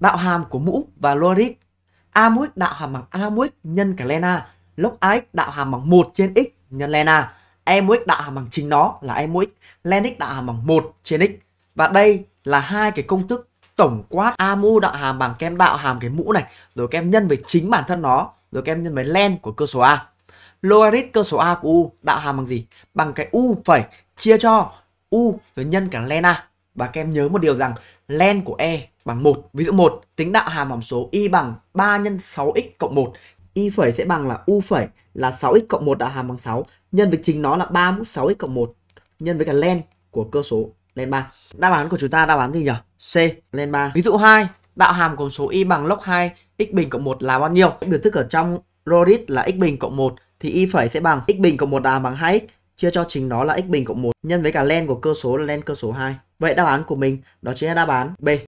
đạo hàm của mũ và logarit lorit. Amuic đạo hàm bằng a Amuic nhân cả Lena. Log x đạo hàm bằng 1 trên x nhân Lena. Emuic đạo hàm bằng chính nó là e Emuic. Lenic đạo hàm bằng 1 trên x. Và đây là hai cái công thức tổng quát a mũ đạo hàm bằng kem đạo hàm cái mũ này rồi kem nhân với chính bản thân nó rồi kem nhân với len của cơ số a logarit cơ số a của u đạo hàm bằng gì bằng cái u phẩy chia cho u rồi nhân cả len a và các em nhớ một điều rằng len của E bằng 1. Ví dụ 1, tính đạo hàm hàm số y bằng 3 nhân 6x cộng 1. Y phẩy sẽ bằng là u phẩy là 6x cộng 1 đạo hàm bằng 6 nhân với chính nó là 3 mũ 6x cộng 1 nhân với cả len của cơ số len 3. Đáp án của chúng ta đáp án gì nhỉ? C len 3. Ví dụ 2, đạo hàm của số y bằng log 2 x bình cộng 1 là bao nhiêu? Biểu thức ở trong Rorit là x bình cộng 1 thì y phẩy sẽ bằng x bình cộng 1 đạo hàm bằng 2x chia cho chính nó là x bình cộng 1 nhân với cả len của cơ số là len cơ số 2. Vậy đáp án của mình đó chính là đáp án B.